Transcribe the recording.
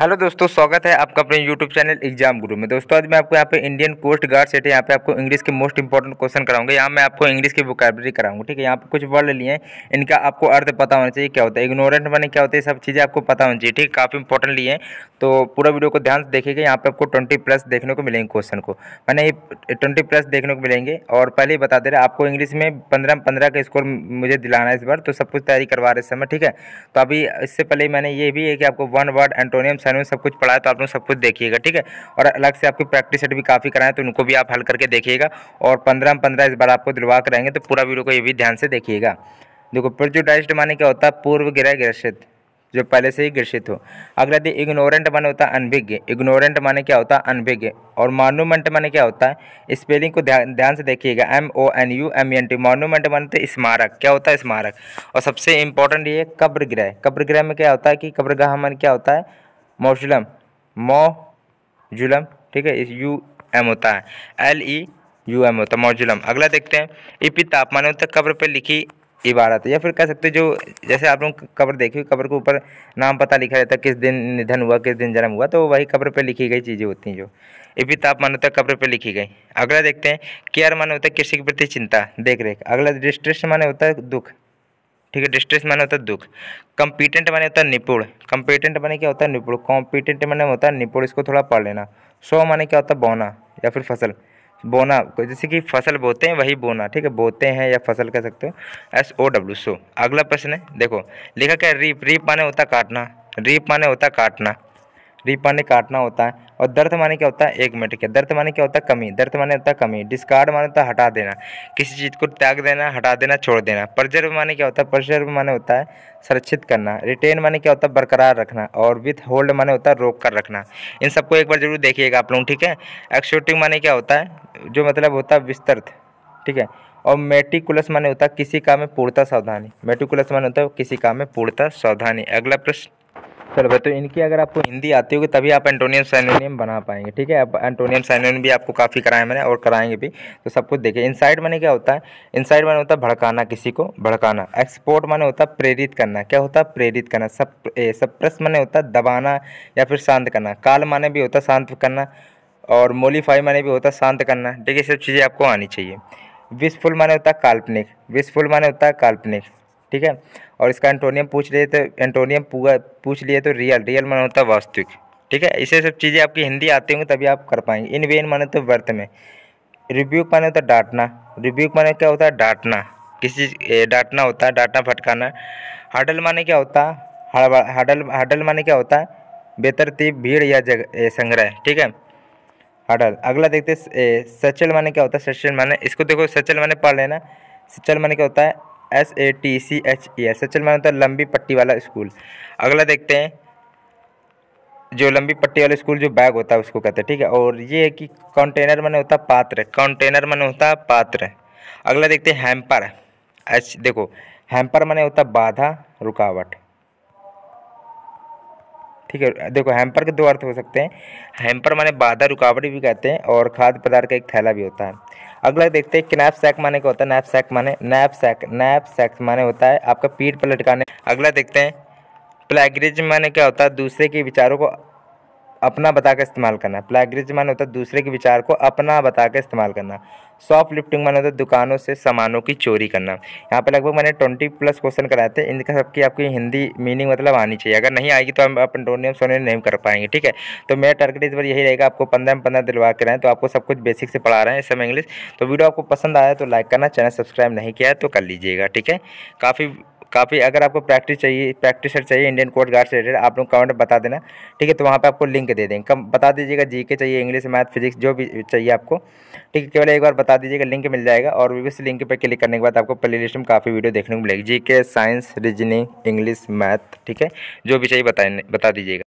hello दोस्तों स्वागत है आपका अपने यूट्यूब चैनल एग्जाम गुरु में दोस्तों आज मैं आपको यहाँ पे इंडियन कोस्ट गार्ड सेट है यहाँ पे आपको इंग्लिश के मोस्ट इंपॉर्टेंट क्वेश्चन कराऊंगा यहाँ मैं आपको इंग्लिश की वोकैबलरी कराऊंगा ठीक है यहाँ पे कुछ वर्ड लिए हैं इनका आपको अर्थ पता होना चाहिए क्या होता है इग्नोरेंट मैंने क्या होता है सब चीज़ें आपको पता होनी चाहिए ठीक है काफ़ी इंपॉर्टेंट लिए हैं तो पूरा वीडियो को ध्यान से देखेगा यहाँ पे आपको ट्वेंटी प्लस देखने को मिलेंगे क्वेश्चन को मैंने ये ट्वेंटी प्लस देखने को मिलेंगे और पहले ही बता दे रहे आपको इंग्लिश में पंद्रह पंद्रह का स्कोर मुझे दिलाना है इस बार तो सब कुछ तैयारी करवा रहे इस समय ठीक है तो अभी इससे पहले मैंने ये भी है कि आपको वन वर्ड एंटोनियम चैनल में सब कुछ पढ़ाया तो आप लोग सब कुछ देखिएगा ठीक है और अलग से आपकी प्रैक्टिस सेट भी काफ़ी कराएं तो उनको भी आप हल करके देखिएगा और पंद्रह में पंद्रह इस बार आपको दिलवा कर रहेंगे तो पूरा वीडियो को ये भी ध्यान से देखिएगा देखो प्रजुडाइज्ड माने क्या होता है पूर्व गिरह ग्रसित जो पहले से ही ग्रसित हो अगला दी इग्नोरेंट माने होता है अनभिज्ञ इग्नोरेंट माने क्या होता है अनभिज्ञ और मॉन्यूमेंट माने क्या होता है स्पेलिंग को ध्यान से देखिएगा M O N U M N T monument माने तो स्मारक क्या होता है स्मारक और सबसे इंपॉर्टेंट ये कब्र ग्रह कब्र ग्रह में क्या होता है कि कब्रगाह मन क्या होता है मोजुलम मो जुलम ठीक है इस यू एम होता है एल ई यू एम होता है मोजुलम अगला देखते हैं ई पी तापमान तक कब्र पर लिखी इबारत या फिर कह सकते जो जैसे आप लोग कब्र देखी हुई कब्र के ऊपर नाम पता लिखा रहता है किस दिन निधन हुआ किस दिन जन्म हुआ तो वही कब्र पर लिखी गई चीज़ें होती हैं जो इपी ताप है कब्र पर लिखी गई अगला देखते हैं केयर माने होता है कृषि के प्रति चिंता देख रेख अगला डिस्ट्रेस माने होता है दुख ठीक है डिस्ट्रेस माने होता है दुख कंपिटेंट माने होता है निपुण कंपिटेंट माने क्या होता है निपुण कॉम्पिटेंट माने होता है निपुण इसको थोड़ा पढ़ लेना सो माने क्या होता है बोना या फिर फसल बोना जैसे कि फसल बोते हैं वही बोना ठीक है बोते हैं या फसल कह सकते हो एस ओ डब्ल्यू सो अगला प्रश्न है देखो लिखा क्या रीप रीप माने होता काटना रीप माने होता काटना रीपा ने काटना होता है और दर्द माने क्या होता है एक मिनट के दर्द माने क्या होता है कमी दर्द माने होता है कमी डिस्कार्ड माने होता है हटा देना किसी चीज़ को त्याग देना हटा देना छोड़ देना प्रजर्व माने क्या होता है प्रजर्व माने होता है संरक्षित करना रिटेन माने क्या होता है बरकरार रखना और विथ होल्ड माने होता है रोक कर रखना इन सबको एक बार जरूर देखिएगा आप लोग ठीक है एक्सोटिंग माने क्या होता है जो मतलब होता है विस्तृत ठीक है और मेटिकुलस माने होता है किसी काम में पूर्णता सावधानी मेटिकुलस माने होता है किसी काम में पूर्णता सावधानी अगला प्रश्न चलो भाई तो इनकी अगर आपको हिंदी आती होगी तभी आप एंटोनियम साइनोनियम बना पाएंगे ठीक है अब एंटोनियम साइनोनियम भी आपको काफ़ी कराया मैंने और कराएंगे भी तो सब कुछ देखिए इनसाइड मैंने क्या होता है इनसाइड मैंने होता है भड़काना किसी को भड़काना एक्सपोर्ट मैंने होता है प्रेरित करना क्या होता है प्रेरित करना सब सप्रेस मैंने होता है दबाना या फिर शांत करना काल माने भी होता है शांत करना और मोलीफाई माने भी होता है शांत करना ठीक है सब चीज़ें आपको आनी चाहिए विशफुल माने होता है काल्पनिक विशफुल माने होता है काल्पनिक ठीक है और इसका एंटोनियम पूछ लिए तो एंटोनियम पूछ लिए तो रियल रियल मन होता है वास्तविक ठीक है इसे सब चीज़ें आपकी हिंदी आती होंगी तभी आप कर पाएंगे इन वेन माने तो वर्त में रिव्यूक माने होता है डांटना रिव्यूक माने क्या होता है डांटना किसी डांटना होता है डांटना फटकाना हडल माने क्या होता है हडल हडल माने क्या होता है बेतरतीब भीड़ या जगह संग्रह ठीक है हडल अगला देखते सचल माने क्या होता है सचल माने इसको देखो सचल माने पढ़ लेना सचल माने क्या होता है S A T C H E S H L होता है लंबी पट्टी वाला स्कूल अगला देखते हैं जो लंबी पट्टी वाला स्कूल जो बैग होता है उसको कहते हैं ठीक है और ये है कि कंटेनर मैंने होता पात्र कंटेनर मैंने होता पात्र अगला देखते हैं हैम्पर एच देखो हैम्पर मैंने होता बाधा रुकावट ठीक है देखो हैम्पर के दो अर्थ हो सकते हैं हैम्पर माने बाधा रुकावटी भी कहते हैं और खाद्य पदार्थ का एक थैला भी होता है अगला देखते हैं किनैप सैक माने क्या होता है नैप सैक माने नैप सैक नैप सैक माने होता है आपका पीठ पर लटकाने अगला देखते हैं प्लेगरिज माने क्या होता है दूसरे के विचारों को अपना बताकर इस्तेमाल करना प्लेग्रिज माने होता है दूसरे के विचार को अपना बताकर इस्तेमाल करना सॉफ्ट लिफ्टिंग माने होता है दुकानों से सामानों की चोरी करना यहाँ पे लगभग मैंने ट्वेंटी प्लस क्वेश्चन कराए थे इनका सबकी आपकी हिंदी मीनिंग मतलब आनी चाहिए अगर नहीं आएगी तो हम अपन डोनियम सोने नहीं कर पाएंगे ठीक है तो मेरा टारगेट इस बार यही रहेगा आपको पंद्रह में पंद्रह दिलवा के रहे तो आपको सब कुछ बेसिक से पढ़ा रहे हैं इस समय इंग्लिश तो वीडियो आपको पसंद आया तो लाइक करना चैनल सब्सक्राइब नहीं किया है तो कर लीजिएगा ठीक है काफ़ी काफ़ी अगर आपको प्रैक्टिस चाहिए प्रैक्टिस सेट चाहिए इंडियन कोस्ट गार्ड से रिलेटेड आप लोग कमेंट में बता देना ठीक है तो वहाँ पे आपको लिंक दे देंगे कम बता दीजिएगा जी के चाहिए इंग्लिश मैथ फिजिक्स जो भी चाहिए आपको ठीक है केवल एक बार बता दीजिएगा लिंक मिल जाएगा और उस लिंक पर क्लिक करने के बाद आपको प्ले लिस्ट में काफ़ी वीडियो देखने को मिलेगी जी के साइंस रीजनिंग इंग्लिश मैथ ठीक है जो भी चाहिए बता बता दीजिएगा